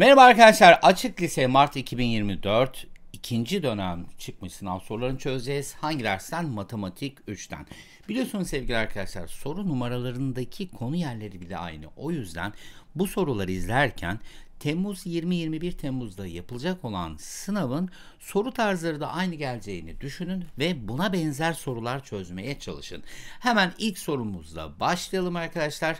Merhaba arkadaşlar. Açık Lise Mart 2024 ikinci dönem çıkmış sınav sorularını çözeceğiz. Hangi dersten? Matematik 3'ten. Biliyorsunuz sevgili arkadaşlar soru numaralarındaki konu yerleri bile aynı. O yüzden bu soruları izlerken Temmuz 20-21 Temmuz'da yapılacak olan sınavın soru tarzları da aynı geleceğini düşünün ve buna benzer sorular çözmeye çalışın. Hemen ilk sorumuzla başlayalım arkadaşlar.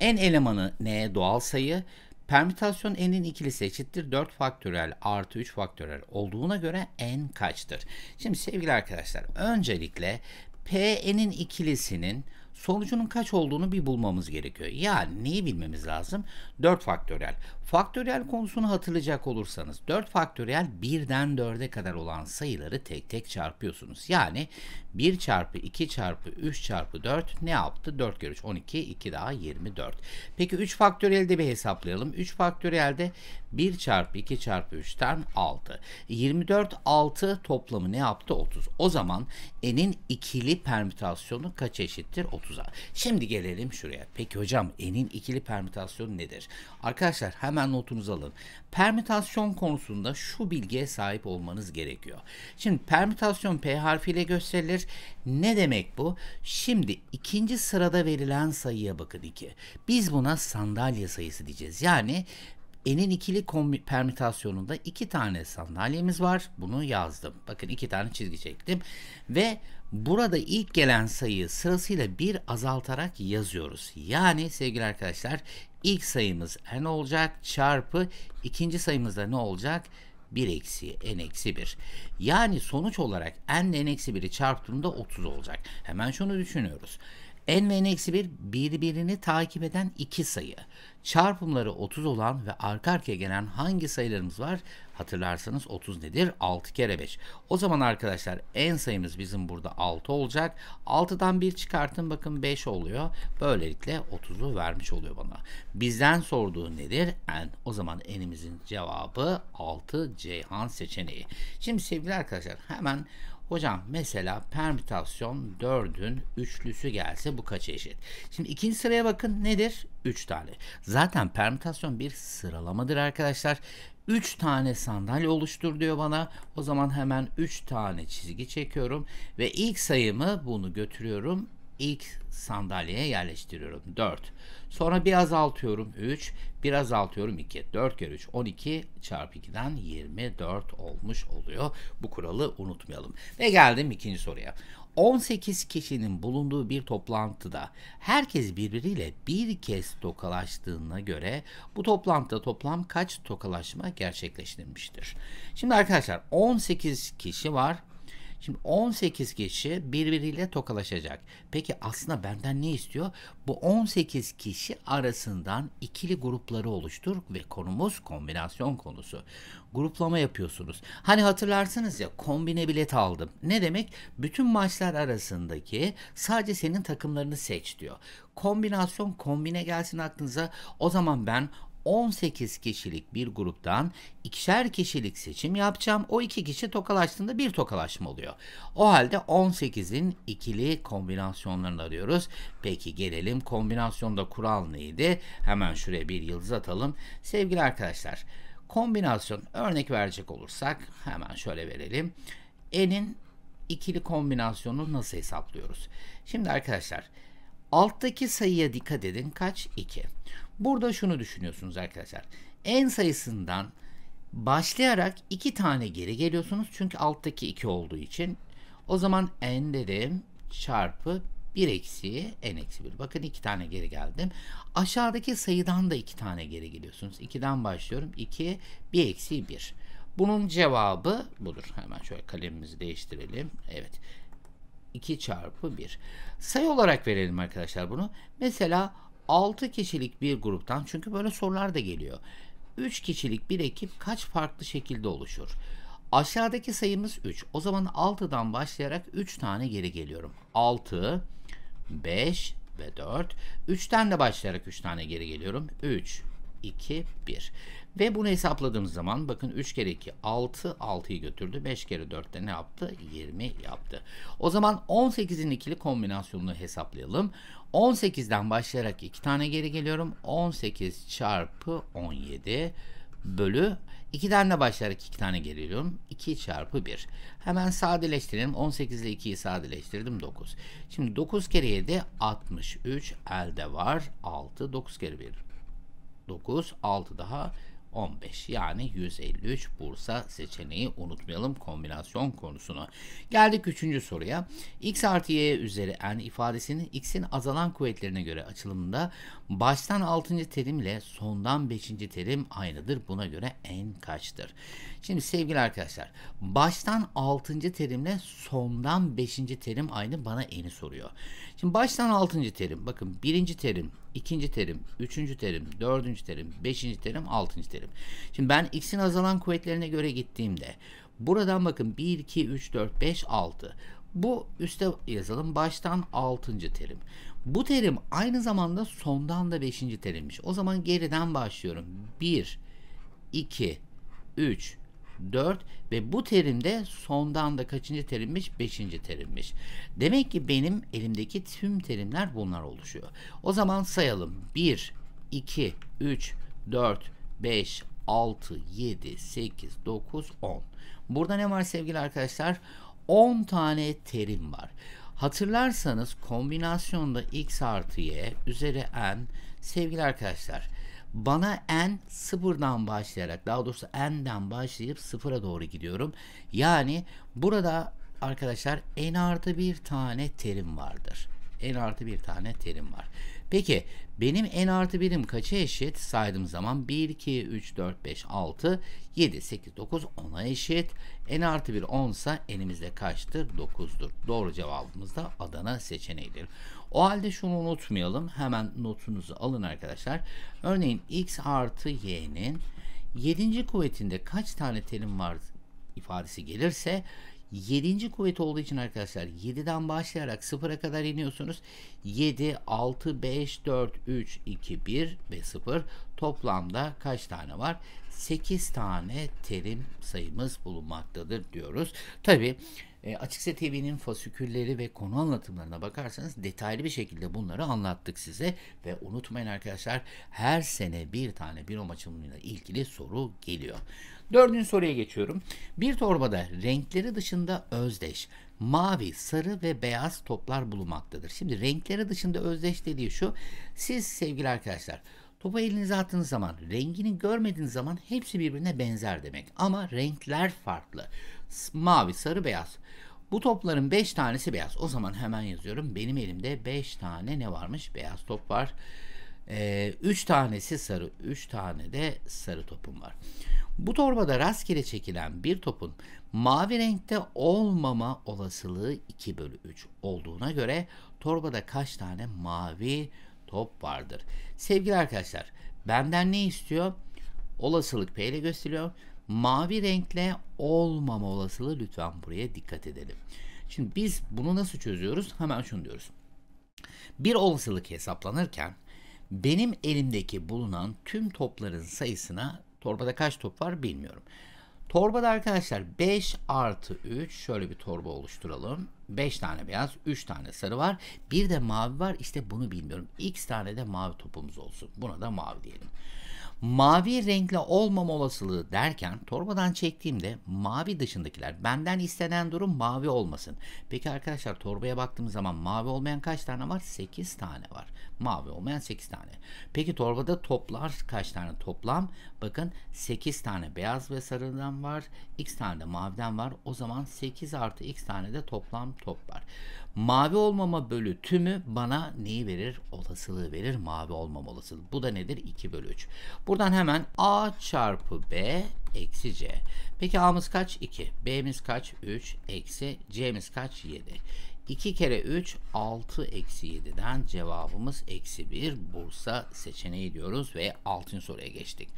En elemanı ne? Doğal sayı. Permütasyon n'in ikilisi eşittir 4 faktörel artı 3 faktörel olduğuna göre n kaçtır? Şimdi sevgili arkadaşlar öncelikle pn'in ikilisinin sonucunun kaç olduğunu bir bulmamız gerekiyor. Yani neyi bilmemiz lazım? 4 faktöriyel. Faktöriyel konusunu hatırlayacak olursanız 4 faktöriyel 1'den 4'e kadar olan sayıları tek tek çarpıyorsunuz. Yani 1 çarpı 2 çarpı 3 çarpı 4 ne yaptı? 4 kere 3 12, 2 daha 24. Peki 3 faktöriyel bir hesaplayalım. 3 faktöriyel de 1 çarpı 2 çarpı 3'ten 6. 24 6 toplamı ne yaptı? 30. O zaman n'in ikili permütasyonu kaç eşittir? 30. 30'a. Şimdi gelelim şuraya. Peki hocam enin ikili permütasyon nedir? Arkadaşlar hemen notunuzu alın. Permütasyon konusunda şu bilgiye sahip olmanız gerekiyor. Şimdi permütasyon P harfiyle gösterilir. Ne demek bu? Şimdi ikinci sırada verilen sayıya bakın iki. Biz buna sandalye sayısı diyeceğiz. Yani N'in ikili permütasyonunda iki tane sandalyemiz var. Bunu yazdım. Bakın iki tane çizgi çektim. Ve burada ilk gelen sayıyı sırasıyla bir azaltarak yazıyoruz. Yani sevgili arkadaşlar ilk sayımız n olacak çarpı ikinci sayımızda ne olacak? 1 eksi n eksi 1. Yani sonuç olarak n n eksi 1'i çarptığımda 30 olacak. Hemen şunu düşünüyoruz n ve n-1 birbirini takip eden iki sayı. Çarpımları 30 olan ve arka arkaya gelen hangi sayılarımız var? Hatırlarsanız 30 nedir? 6 kere 5. O zaman arkadaşlar en sayımız bizim burada 6 olacak. 6'dan 1 çıkartın bakın 5 oluyor. Böylelikle 30'u vermiş oluyor bana. Bizden sorduğu nedir? N. O zaman n'imizin cevabı 6 Ceyhan seçeneği. Şimdi sevgili arkadaşlar hemen Hocam mesela permütasyon 4'ün üçlüsü gelse bu kaç eşit? Şimdi ikinci sıraya bakın nedir? 3 tane. Zaten permütasyon bir sıralamadır arkadaşlar. 3 tane sandalye oluştur diyor bana. O zaman hemen 3 tane çizgi çekiyorum ve ilk sayımı bunu götürüyorum ilk sandalyeye yerleştiriyorum. 4. Sonra bir azaltıyorum 3. Bir azaltıyorum 2. 4 kere 3 12 çarpı 2'den 24 olmuş oluyor. Bu kuralı unutmayalım. Ve geldim ikinci soruya. 18 kişinin bulunduğu bir toplantıda herkes birbiriyle bir kez tokalaştığına göre bu toplantıda toplam kaç tokalaşma gerçekleştirmiştir? Şimdi arkadaşlar 18 kişi var. Şimdi 18 kişi birbiriyle tokalaşacak. Peki aslında benden ne istiyor? Bu 18 kişi arasından ikili grupları oluştur ve konumuz kombinasyon konusu. Gruplama yapıyorsunuz. Hani hatırlarsınız ya kombine bilet aldım. Ne demek? Bütün maçlar arasındaki sadece senin takımlarını seç diyor. Kombinasyon kombine gelsin aklınıza. O zaman ben 18 kişilik bir gruptan ikişer kişilik seçim yapacağım. O iki kişi tokalaştığında bir tokalaşma oluyor. O halde 18'in ikili kombinasyonlarını arıyoruz. Peki gelelim kombinasyonda kural neydi? Hemen şuraya bir yıldız atalım. Sevgili arkadaşlar kombinasyon örnek verecek olursak hemen şöyle verelim. N'in ikili kombinasyonunu nasıl hesaplıyoruz? Şimdi arkadaşlar alttaki sayıya dikkat edin. Kaç? 2. Burada şunu düşünüyorsunuz arkadaşlar. En sayısından başlayarak iki tane geri geliyorsunuz. Çünkü alttaki iki olduğu için. O zaman n dedim çarpı 1 eksi n eksi 1. Bakın iki tane geri geldim. Aşağıdaki sayıdan da iki tane geri geliyorsunuz. 2'den başlıyorum. 2, 1 eksi 1. Bunun cevabı budur. Hemen şöyle kalemimizi değiştirelim. Evet. 2 çarpı 1. Sayı olarak verelim arkadaşlar bunu. Mesela 6 kişilik bir gruptan çünkü böyle sorular da geliyor. 3 kişilik bir ekip kaç farklı şekilde oluşur? Aşağıdaki sayımız 3. O zaman 6'dan başlayarak 3 tane geri geliyorum. 6, 5 ve 4. 3'ten de başlayarak 3 tane geri geliyorum. 3, 2, 1. Ve bunu hesapladığımız zaman bakın 3 kere 2 6, 6'yı götürdü. 5 kere 4 de ne yaptı? 20 yaptı. O zaman 18'in ikili kombinasyonunu hesaplayalım. 18'den başlayarak 2 tane geri geliyorum. 18 çarpı 17 bölü 2'den de başlayarak 2 tane geliyorum. 2 çarpı 1. Hemen sadeleştirelim. 18 ile 2'yi sadeleştirdim 9. Şimdi 9 kere 7 63 elde var. 6 9 kere 1 9 6 daha 15 yani 153 Bursa seçeneği unutmayalım kombinasyon konusunu. Geldik 3. soruya. X artı Y üzeri n ifadesinin x'in azalan kuvvetlerine göre açılımında baştan 6. terim ile sondan 5. terim aynıdır. Buna göre n kaçtır? Şimdi sevgili arkadaşlar baştan 6. terimle sondan 5. terim aynı bana n'i soruyor. Şimdi baştan 6. terim bakın 1. terim ikinci terim, üçüncü terim, dördüncü terim, beşinci terim, altıncı terim. Şimdi ben x'in azalan kuvvetlerine göre gittiğimde buradan bakın 1, 2, 3, 4, 5, 6. Bu üste yazalım baştan altıncı terim. Bu terim aynı zamanda sondan da beşinci terimmiş. O zaman geriden başlıyorum. 1, 2, 3, 4 ve bu terimde sondan da kaçıncı terimmiş? 5. terimmiş. Demek ki benim elimdeki tüm terimler bunlar oluşuyor. O zaman sayalım. 1, 2, 3, 4, 5, 6, 7, 8, 9, 10. Burada ne var sevgili arkadaşlar? 10 tane terim var. Hatırlarsanız kombinasyonda x artı y üzeri n sevgili arkadaşlar bana n sıfırdan başlayarak daha doğrusu n'den başlayıp sıfıra doğru gidiyorum. Yani burada arkadaşlar n artı bir tane terim vardır. n artı bir tane terim var. Peki benim n artı birim kaça eşit? Saydığım zaman 1, 2, 3, 4, 5, 6, 7, 8, 9, 10'a eşit. n artı 1 10 ise n'imizde kaçtır? 9'dur. Doğru cevabımız da Adana seçeneğidir. O halde şunu unutmayalım. Hemen notunuzu alın arkadaşlar. Örneğin x artı y'nin 7. kuvvetinde kaç tane terim var ifadesi gelirse 7. kuvvet olduğu için arkadaşlar 7'den başlayarak 0'a kadar iniyorsunuz. 7, 6, 5, 4, 3, 2, 1 ve 0 toplamda kaç tane var? 8 tane terim sayımız bulunmaktadır diyoruz. Tabi e, Açıkse TV'nin fasikülleri ve konu anlatımlarına bakarsanız detaylı bir şekilde bunları anlattık size. Ve unutmayın arkadaşlar her sene bir tane binom açılımıyla ilgili soru geliyor. Dördüncü soruya geçiyorum. Bir torbada renkleri dışında özdeş mavi, sarı ve beyaz toplar bulunmaktadır. Şimdi renkleri dışında özdeş dediği şu. Siz sevgili arkadaşlar Topu elinize attığınız zaman, rengini görmediğiniz zaman hepsi birbirine benzer demek. Ama renkler farklı mavi, sarı, beyaz. Bu topların 5 tanesi beyaz. O zaman hemen yazıyorum. Benim elimde 5 tane ne varmış? Beyaz top var. 3 ee, üç tanesi sarı, 3 tane de sarı topum var. Bu torbada rastgele çekilen bir topun mavi renkte olmama olasılığı 2 bölü 3 olduğuna göre torbada kaç tane mavi top vardır? Sevgili arkadaşlar benden ne istiyor? Olasılık P ile gösteriyor mavi renkle olmama olasılığı lütfen buraya dikkat edelim. Şimdi biz bunu nasıl çözüyoruz? Hemen şunu diyoruz. Bir olasılık hesaplanırken benim elimdeki bulunan tüm topların sayısına torbada kaç top var bilmiyorum. Torbada arkadaşlar 5 artı 3 şöyle bir torba oluşturalım. 5 tane beyaz 3 tane sarı var. Bir de mavi var İşte bunu bilmiyorum. X tane de mavi topumuz olsun. Buna da mavi diyelim mavi renkli olmam olasılığı derken torbadan çektiğimde mavi dışındakiler benden istenen durum mavi olmasın. Peki arkadaşlar torbaya baktığım zaman mavi olmayan kaç tane var? 8 tane var. Mavi olmayan 8 tane. Peki torbada toplar kaç tane? Toplam Bakın 8 tane beyaz ve sarıdan var. X tane de maviden var. O zaman 8 artı X tane de toplam top var. Mavi olmama bölü tümü bana neyi verir? Olasılığı verir. Mavi olmam olasılığı. Bu da nedir? 2 bölü 3. Buradan hemen A çarpı B eksi C. Peki A'mız kaç? 2. B'miz kaç? 3. Eksi C'miz kaç? 7. 2 kere 3 6 eksi 7'den cevabımız eksi 1 Bursa seçeneği diyoruz ve 6. soruya geçtik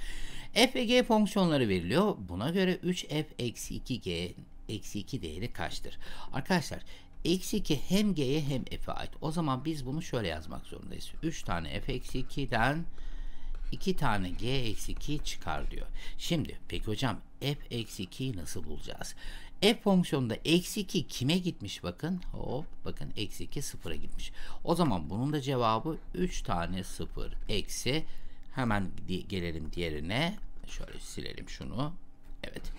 f ve g fonksiyonları veriliyor. Buna göre 3f eksi 2g eksi 2 değeri kaçtır? Arkadaşlar eksi 2 hem g'ye hem f'e ait. O zaman biz bunu şöyle yazmak zorundayız. 3 tane f eksi 2'den 2 tane g eksi 2 çıkar diyor. Şimdi peki hocam f eksi 2'yi nasıl bulacağız? f fonksiyonunda eksi 2 kime gitmiş bakın. Hop bakın eksi 2 sıfıra gitmiş. O zaman bunun da cevabı 3 tane sıfır eksi hemen gelelim diğerine Şöyle silelim şunu. Evet.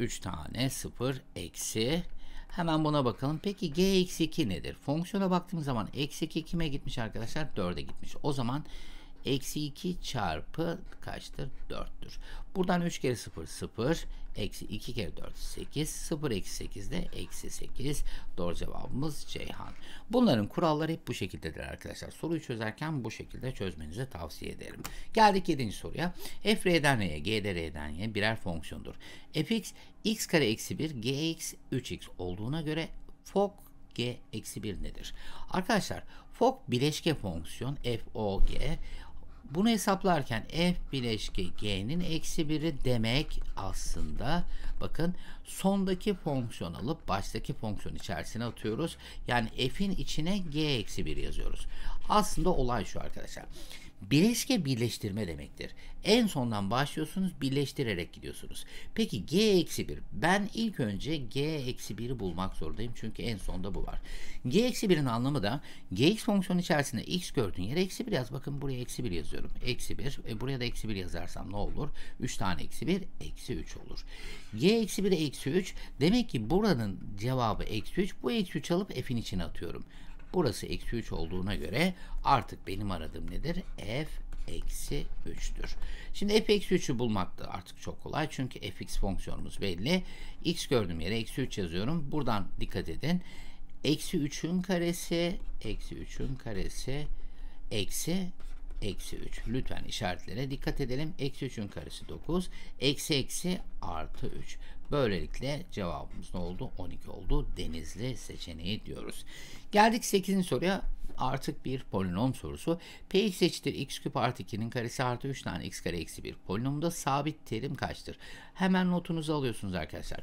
3 tane 0 eksi. Hemen buna bakalım. Peki g eksi 2 nedir? Fonksiyona baktığım zaman eksi 2 kime gitmiş arkadaşlar? 4'e gitmiş. O zaman Eksi 2 çarpı kaçtır? 4'tür. Buradan 3 kere 0 0. Eksi 2 kere 4 8. 0 eksi 8 de eksi 8. Doğru cevabımız Ceyhan. Bunların kuralları hep bu şekildedir arkadaşlar. Soruyu çözerken bu şekilde çözmenizi tavsiye ederim. Geldik 7. soruya. f r'den r'ye g de r'den y'ye birer fonksiyondur. fx x kare eksi 1 gx 3x olduğuna göre fog g eksi 1 nedir? Arkadaşlar fog bileşke fonksiyon f o g bunu hesaplarken f bileşke g'nin eksi 1'i demek aslında bakın sondaki fonksiyon alıp baştaki fonksiyon içerisine atıyoruz. Yani f'in içine g eksi 1 yazıyoruz. Aslında olay şu arkadaşlar. Bileşke birleştirme demektir. En sondan başlıyorsunuz birleştirerek gidiyorsunuz. Peki g eksi 1. Ben ilk önce g eksi 1'i bulmak zorundayım. Çünkü en sonda bu var. g eksi 1'in anlamı da gx fonksiyonu içerisinde x gördüğün yere eksi 1 yaz. Bakın buraya eksi 1 yazıyorum. Eksi 1. E buraya da eksi 1 yazarsam ne olur? 3 tane eksi 1 eksi 3 olur. g eksi 1'e eksi 3. Demek ki buranın cevabı eksi 3. Bu eksi 3 alıp f'in içine atıyorum. Burası eksi 3 olduğuna göre artık benim aradığım nedir? F eksi 3'tür. Şimdi f eksi 3'ü bulmak da artık çok kolay. Çünkü fx fonksiyonumuz belli. x gördüğüm yere eksi 3 yazıyorum. Buradan dikkat edin. Eksi 3'ün karesi, eksi 3'ün karesi, eksi eksi 3. Lütfen işaretlere dikkat edelim. Eksi 3'ün karesi 9. Eksi eksi artı 3. Böylelikle cevabımız ne oldu? 12 oldu. Denizli seçeneği diyoruz. Geldik 8. soruya. Artık bir polinom sorusu. Px eşittir x küp artı 2'nin karesi artı 3 tane x kare eksi 1 polinomda sabit terim kaçtır? Hemen notunuzu alıyorsunuz arkadaşlar.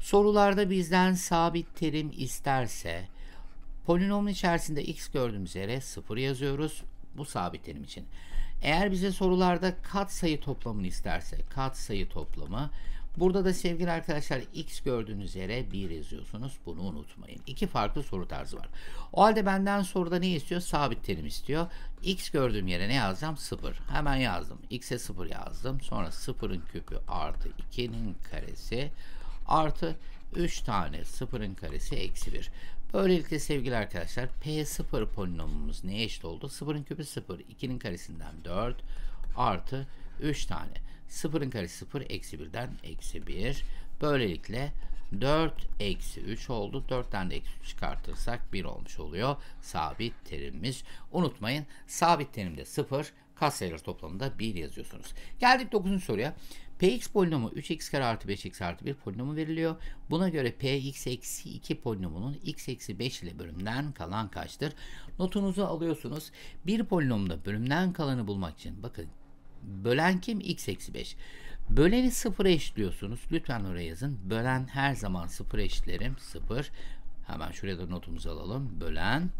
Sorularda bizden sabit terim isterse polinomun içerisinde x gördüğümüz yere 0 yazıyoruz. Bu sabit terim için. Eğer bize sorularda kat sayı toplamını isterse kat sayı toplamı Burada da sevgili arkadaşlar x gördüğünüz yere 1 yazıyorsunuz. Bunu unutmayın. İki farklı soru tarzı var. O halde benden soruda ne istiyor? Sabit terim istiyor. x gördüğüm yere ne yazacağım? 0. Hemen yazdım. x'e 0 yazdım. Sonra 0'ın küpü artı 2'nin karesi artı 3 tane 0'ın karesi eksi 1. Böylelikle sevgili arkadaşlar P0 polinomumuz neye eşit oldu? 0'ın küpü 0, 2'nin karesinden 4 artı 3 tane. 0'ın karesi 0 eksi 1'den eksi 1. Böylelikle 4 eksi 3 oldu. 4'ten de eksi 3 çıkartırsak 1 olmuş oluyor. Sabit terimimiz. Unutmayın sabit terimde 0 kas sayıları toplamında 1 yazıyorsunuz. Geldik 9. soruya. Px polinomu 3x kare artı 5x artı 1 polinomu veriliyor. Buna göre Px eksi 2 polinomunun x eksi 5 ile bölümden kalan kaçtır? Notunuzu alıyorsunuz. Bir polinomda bölümden kalanı bulmak için bakın Bölen kim? X eksi 5. Böleni sıfıra eşliyorsunuz Lütfen oraya yazın. Bölen her zaman sıfır eşlerim Sıfır. Hemen şuraya da notumuzu alalım. Bölen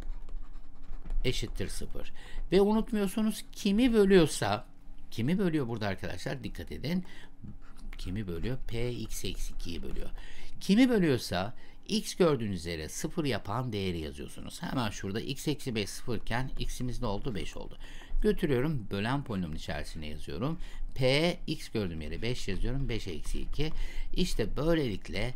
eşittir sıfır. Ve unutmuyorsunuz kimi bölüyorsa kimi bölüyor burada arkadaşlar? Dikkat edin. Kimi bölüyor? P x eksi 2'yi bölüyor. Kimi bölüyorsa x gördüğünüz üzere 0 yapan değeri yazıyorsunuz. Hemen şurada x eksi 5 sıfırken x'imiz ne oldu? 5 oldu. Götürüyorum bölen polinomun içerisine yazıyorum. P x gördüğüm yere 5 yazıyorum. 5 eksi 2. İşte böylelikle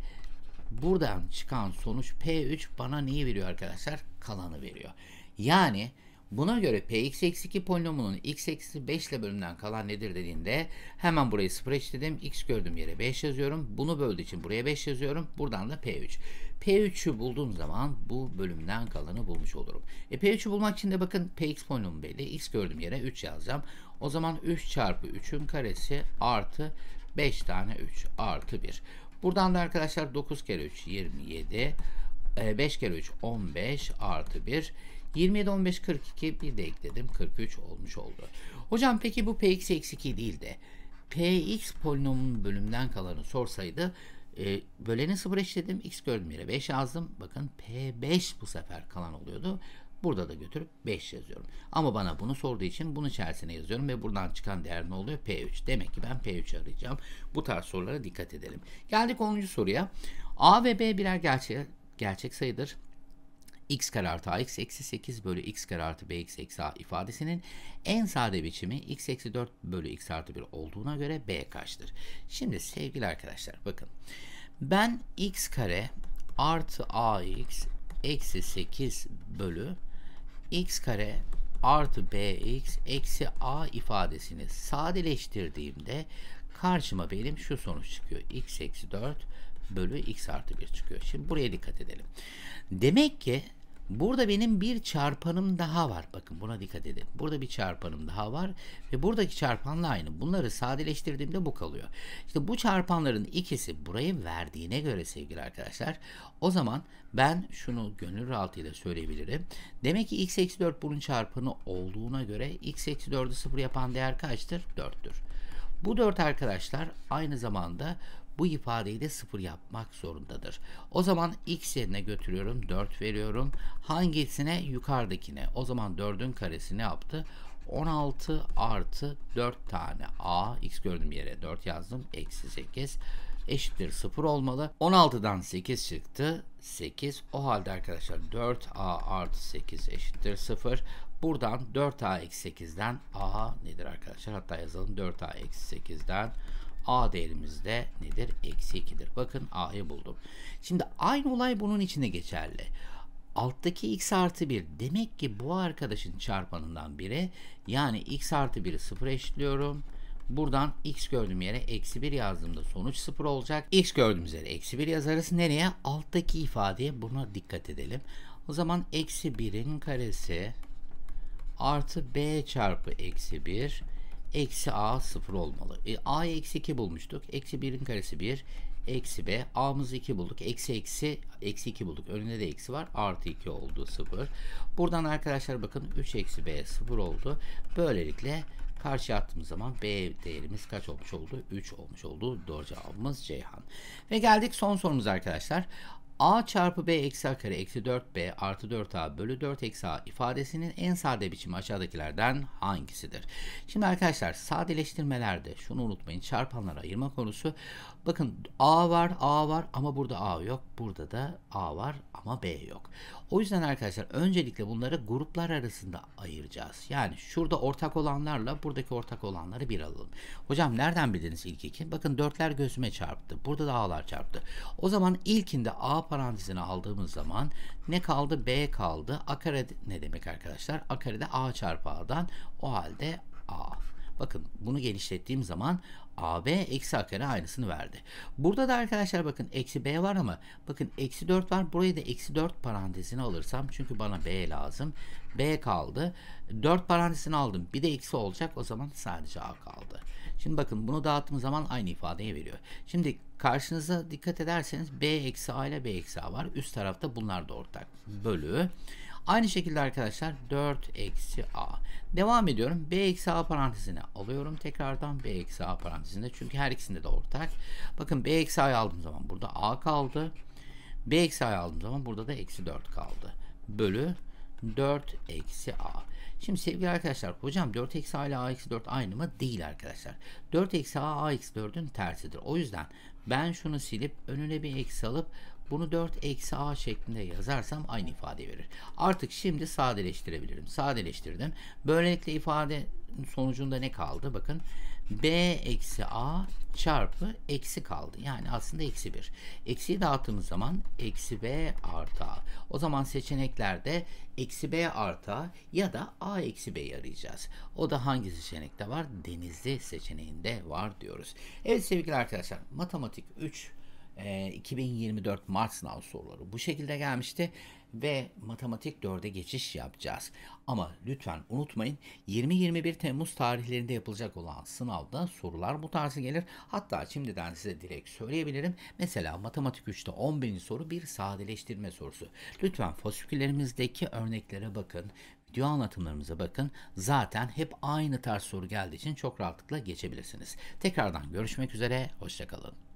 buradan çıkan sonuç P3 bana neyi veriyor arkadaşlar? Kalanı veriyor. Yani Buna göre px eksi 2 polinomunun x eksi 5 ile bölümden kalan nedir dediğinde hemen burayı 0 eşitledim. x gördüğüm yere 5 yazıyorum. Bunu böldüğü için buraya 5 yazıyorum. Buradan da p3. P3'ü bulduğum zaman bu bölümden kalanı bulmuş olurum. E P3'ü bulmak için de bakın Px polinomu belli. X gördüğüm yere 3 yazacağım. O zaman 3 çarpı 3'ün karesi artı 5 tane 3 artı 1. Buradan da arkadaşlar 9 kere 3 27. 5 kere 3 15 artı 1. 27, 15, 42 bir de ekledim 43 olmuş oldu. Hocam peki bu px eksi 2 değil de px polinomun bölümden kalanı sorsaydı e, böleni 0 eşledim x gördüm yere 5 yazdım. Bakın p5 bu sefer kalan oluyordu. Burada da götürüp 5 yazıyorum. Ama bana bunu sorduğu için bunun içerisine yazıyorum ve buradan çıkan değer ne oluyor? P3. Demek ki ben P3 arayacağım. Bu tarz sorulara dikkat edelim. Geldik 10. soruya. A ve B birer gerçek, gerçek sayıdır x kare artı ax eksi 8 bölü x kare artı bx eksi a ifadesinin en sade biçimi x eksi 4 bölü x artı 1 olduğuna göre b kaçtır? Şimdi sevgili arkadaşlar bakın ben x kare artı ax eksi 8 bölü x kare artı bx eksi a ifadesini sadeleştirdiğimde karşıma benim şu sonuç çıkıyor. x eksi 4 bölü x artı 1 çıkıyor. Şimdi buraya dikkat edelim. Demek ki Burada benim bir çarpanım daha var. Bakın buna dikkat edin. Burada bir çarpanım daha var ve buradaki çarpanla aynı. Bunları sadeleştirdiğimde bu kalıyor. İşte bu çarpanların ikisi burayı verdiğine göre sevgili arkadaşlar o zaman ben şunu gönül rahatıyla söyleyebilirim. Demek ki x eksi 4 bunun çarpanı olduğuna göre x eksi 4'ü 0 yapan değer kaçtır? 4'tür. Bu 4 arkadaşlar aynı zamanda bu ifadeyi de sıfır yapmak zorundadır. O zaman x yerine götürüyorum 4 veriyorum. Hangisine? Yukarıdakine. O zaman 4'ün karesi ne yaptı? 16 artı 4 tane a x gördüğüm yere 4 yazdım. Eksi 8 eşittir 0 olmalı. 16'dan 8 çıktı. 8 o halde arkadaşlar 4a artı 8 eşittir 0. Buradan 4a eksi 8'den a nedir arkadaşlar? Hatta yazalım 4a eksi 8'den A değerimiz de nedir? Eksi 2'dir. Bakın A'yı buldum. Şimdi aynı olay bunun içine geçerli. Alttaki x artı 1 demek ki bu arkadaşın çarpanından biri. Yani x artı 1'i 0 eşitliyorum. Buradan x gördüğüm yere eksi 1 yazdığımda sonuç 0 olacak. x gördüğümüz yere eksi 1 yazarız. Nereye? Alttaki ifadeye buna dikkat edelim. O zaman eksi 1'in karesi artı b çarpı eksi 1 eksi a sıfır olmalı. E, a'yı eksi 2 bulmuştuk. Eksi 1'in karesi 1. Eksi b. A'mızı 2 bulduk. Eksi eksi eksi 2 bulduk. Önünde de eksi var. Artı 2 oldu 0. Buradan arkadaşlar bakın 3 eksi b 0 oldu. Böylelikle Karşı attığımız zaman B değerimiz kaç olmuş oldu? 3 olmuş oldu. Doğru cevabımız Ceyhan. Ve geldik son sorumuz arkadaşlar a çarpı b eksi a kare eksi 4b artı 4a bölü 4 eksi a ifadesinin en sade biçimi aşağıdakilerden hangisidir? Şimdi arkadaşlar sadeleştirmelerde şunu unutmayın çarpanlara ayırma konusu. Bakın a var a var ama burada a yok. Burada da a var ama b yok. O yüzden arkadaşlar öncelikle bunları gruplar arasında ayıracağız. Yani şurada ortak olanlarla buradaki ortak olanları bir alalım. Hocam nereden bildiniz ilk iki? Bakın dörtler gözüme çarptı. Burada da a'lar çarptı. O zaman ilkinde a parantezine aldığımız zaman ne kaldı? B kaldı. A kare ne demek arkadaşlar? A kare de A çarpı A'dan. O halde A. Bakın bunu genişlettiğim zaman AB eksi A kare aynısını verdi. Burada da arkadaşlar bakın eksi B var ama bakın eksi 4 var. Burayı da eksi 4 parantezini alırsam çünkü bana B lazım. B kaldı. 4 parantezini aldım. Bir de eksi olacak. O zaman sadece A kaldı. Şimdi bakın bunu dağıttığım zaman aynı ifadeyi veriyor. Şimdi karşınıza dikkat ederseniz B eksi A ile B eksi A var. Üst tarafta bunlar da ortak. Bölü. Aynı şekilde arkadaşlar 4 eksi a. Devam ediyorum. B eksi a parantezine alıyorum tekrardan. B eksi a parantezinde. Çünkü her ikisinde de ortak. Bakın B eksi a'yı aldığım zaman burada a kaldı. B eksi a'yı aldığım zaman burada da eksi 4 kaldı. Bölü 4 eksi a. Şimdi sevgili arkadaşlar hocam 4 eksi a ile a eksi 4 aynı mı? Değil arkadaşlar. 4 eksi a a eksi 4'ün tersidir. O yüzden ben şunu silip önüne bir eksi alıp bunu 4 eksi a şeklinde yazarsam aynı ifade verir. Artık şimdi sadeleştirebilirim. Sadeleştirdim. Böylelikle ifade sonucunda ne kaldı? Bakın b eksi a çarpı eksi kaldı. Yani aslında eksi 1. Eksiyi dağıttığımız zaman eksi b artı a. O zaman seçeneklerde eksi b artı a ya da a eksi b arayacağız. O da hangi seçenekte var? Denizli seçeneğinde var diyoruz. Evet sevgili arkadaşlar matematik 3 2024 Mart sınav soruları bu şekilde gelmişti ve matematik 4'e geçiş yapacağız. Ama lütfen unutmayın 20-21 Temmuz tarihlerinde yapılacak olan sınavda sorular bu tarzı gelir. Hatta şimdiden size direkt söyleyebilirim. Mesela matematik 3'te 11. soru bir sadeleştirme sorusu. Lütfen fasiküllerimizdeki örneklere bakın video anlatımlarımıza bakın. Zaten hep aynı tarz soru geldiği için çok rahatlıkla geçebilirsiniz. Tekrardan görüşmek üzere, hoşçakalın.